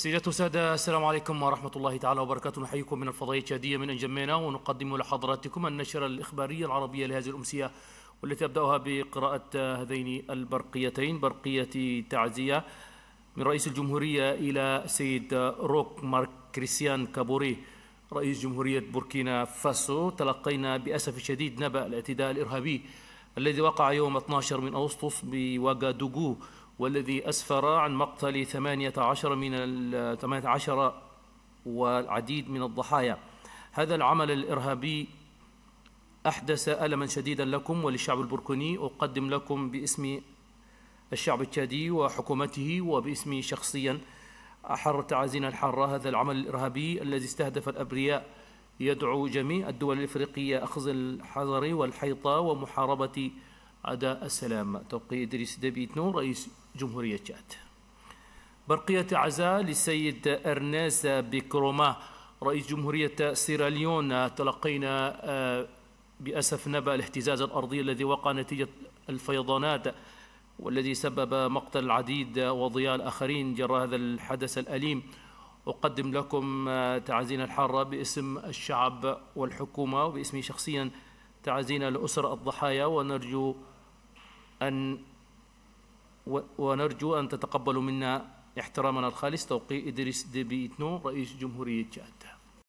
سيدات وسادة السلام عليكم ورحمة الله تعالى وبركاته نحييكم من الفضائية الشادية من أنجمينا ونقدم لحضراتكم النشرة الإخبارية العربية لهذه الأمسية والتي أبدأها بقراءة هذين البرقيتين برقية تعزية من رئيس الجمهورية إلى سيد روك مارك كريستيان كابوري رئيس جمهورية بوركينا فاسو تلقينا بأسف شديد نبأ الاعتداء الإرهابي الذي وقع يوم 12 من أغسطس بواغادوغو والذي أسفر عن مقتل 18 من 18 والعديد من الضحايا هذا العمل الإرهابي أحدث ألما شديدا لكم وللشعب البركوني أقدم لكم باسم الشعب التشادي وحكومته وباسمي شخصيا أحر تعازينا الحارة هذا العمل الإرهابي الذي استهدف الأبرياء يدعو جميع الدول الإفريقية أخذ الحذر والحيطة ومحاربة عدا السلام توقي إدريس دبيت نور رئيس جمهورية تشاد برقية عزاء للسيد أرناس بكروما رئيس جمهورية سيراليون تلقينا آه، بأسف نبأ الاهتزاز الأرضي الذي وقع نتيجة الفيضانات والذي سبب مقتل العديد وضياء الآخرين جراء هذا الحدث الأليم أقدم لكم آه، تعازينا الحارة باسم الشعب والحكومة وباسمي شخصيا تعازينا لأسر الضحايا ونرجو أن ونرجو أن تتقبلوا منا احترامنا الخالص توقيع إدريس بيتنو رئيس جمهورية جادة